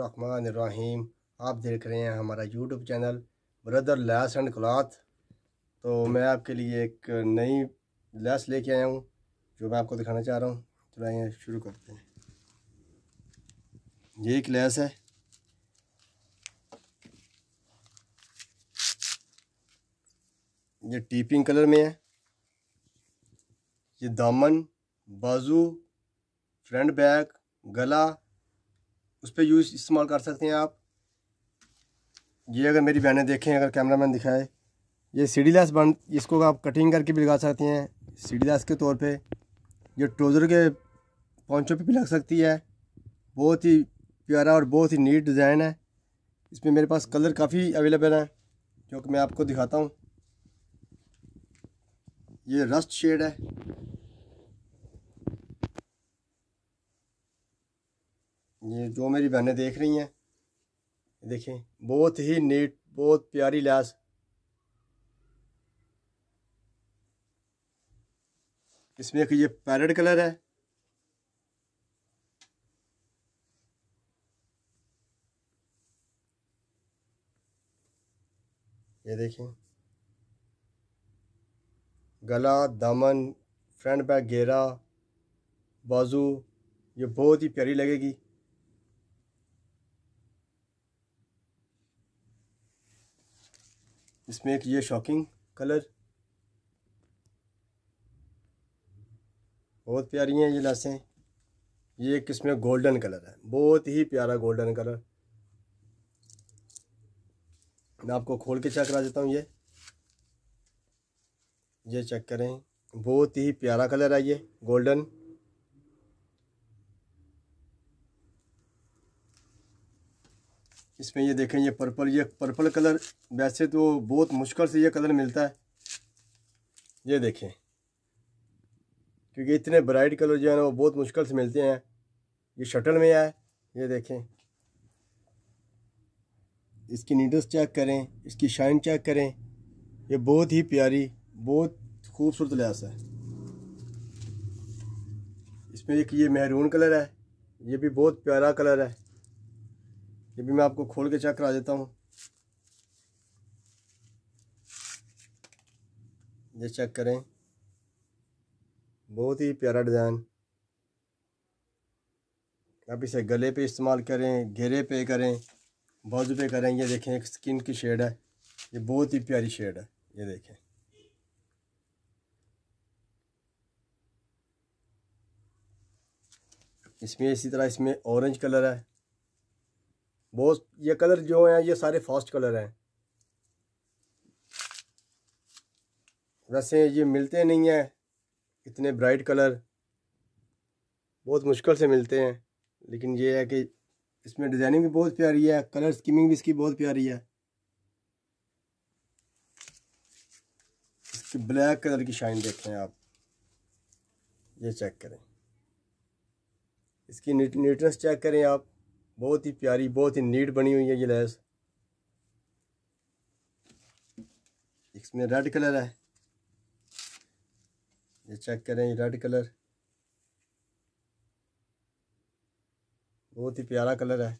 रहीम आप देख रहे हैं हमारा YouTube channel brother lace and cloth तो मैं आपके लिए एक नई लैस लेके आया हूँ जो मैं आपको दिखाना चाह रहा हूँ चलाइए शुरू करते हैं ये एक लैस है ये टीपिंग कलर में है ये दामन बाजू फ्रंट बैक गला उस पर यूज़ इस्तेमाल कर सकते हैं आप ये अगर मेरी बहनें देखें अगर कैमरा मैन दिखाए ये सीढ़ी लैस बन इसको आप कटिंग करके भी लगा सकते हैं सीढ़ी लैस के तौर पे ये ट्रोज़र के पॉन्चों पे भी लग सकती है बहुत ही प्यारा और बहुत ही नीट डिज़ाइन है इसमें मेरे पास कलर काफ़ी अवेलेबल है जो कि मैं आपको दिखाता हूँ ये रस्ट शेड है ये जो मेरी बहनें देख रही हैं देखें बहुत ही नीट बहुत प्यारी लैस इसमें एक ये पैरेट कलर है ये देखें गला दामन फ्रंट बैक घेरा बाजू ये बहुत ही प्यारी लगेगी इसमें एक ये शॉकिंग कलर बहुत प्यारी हैं ये लाशें ये एक इसमें गोल्डन कलर है बहुत ही प्यारा गोल्डन कलर मैं आपको खोल के चेक करा देता हूँ ये ये चेक करें बहुत ही प्यारा कलर है ये गोल्डन इसमें ये देखें ये पर्पल ये पर्पल कलर वैसे तो बहुत मुश्किल से ये कलर मिलता है ये देखें क्योंकि इतने ब्राइट कलर जो है ना वो बहुत मुश्किल से मिलते हैं ये शटल में आए ये देखें इसकी नीडल्स चेक करें इसकी शाइन चेक करें ये बहुत ही प्यारी बहुत खूबसूरत लिहाज है इसमें एक ये महरून कलर है ये भी बहुत प्यारा कलर है ये भी मैं आपको खोल के चेक करा देता हूँ ये चेक करें बहुत ही प्यारा डिज़ाइन आप इसे गले पे इस्तेमाल करें घेरे पे करें बाजू पे करें ये देखें एक स्किन की शेड है ये बहुत ही प्यारी शेड है ये देखें इसमें इसी तरह इसमें ऑरेंज कलर है बहुत ये कलर जो हैं ये सारे फास्ट कलर हैं वैसे ये मिलते नहीं हैं इतने ब्राइट कलर बहुत मुश्किल से मिलते हैं लेकिन ये है कि इसमें डिज़ाइनिंग भी बहुत प्यारी है कलर स्कीमिंग भी इसकी बहुत प्यारी है इसकी ब्लैक कलर की शाइन देखें आप ये चेक करें इसकी नीटनेस चेक करें आप बहुत ही प्यारी बहुत ही नीट बनी हुई है ये लैस इसमें रेड कलर है ये चेक करें ये रेड कलर बहुत ही प्यारा कलर है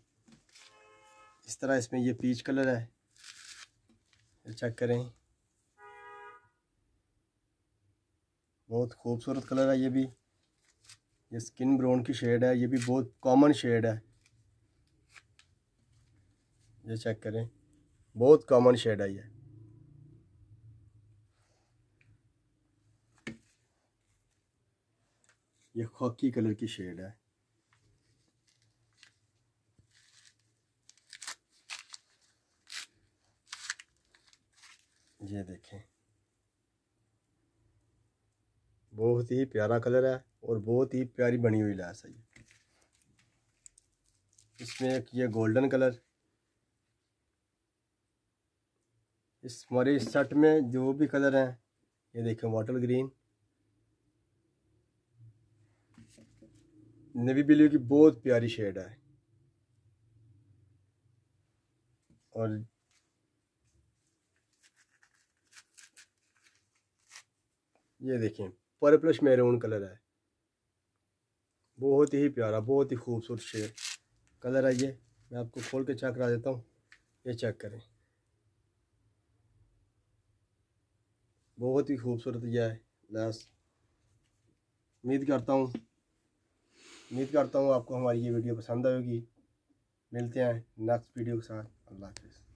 इस तरह इसमें ये पीच कलर है ये चेक करें बहुत खूबसूरत कलर है ये भी ये स्किन ब्राउन की शेड है ये भी बहुत कॉमन शेड है ये चेक करें बहुत कॉमन शेड है ये ये खाकी कलर की शेड है ये देखें बहुत ही प्यारा कलर है और बहुत ही प्यारी बनी हुई लैस है ये इसमें एक ये गोल्डन कलर इस हमारे इस सेट में जो भी कलर हैं ये देखें वाटर ग्रीन नेवी ब्लू की बहुत प्यारी शेड है और ये देखें पर्पलश मैरून कलर है बहुत ही प्यारा बहुत ही खूबसूरत शेड कलर है ये मैं आपको खोल के चेक करा देता हूँ ये चेक करें बहुत ही खूबसूरत यह है लैस उम्मीद करता हूँ उम्मीद करता हूँ आपको हमारी ये वीडियो पसंद आएगी मिलते हैं नेक्स्ट वीडियो के साथ अल्लाह हाफिज़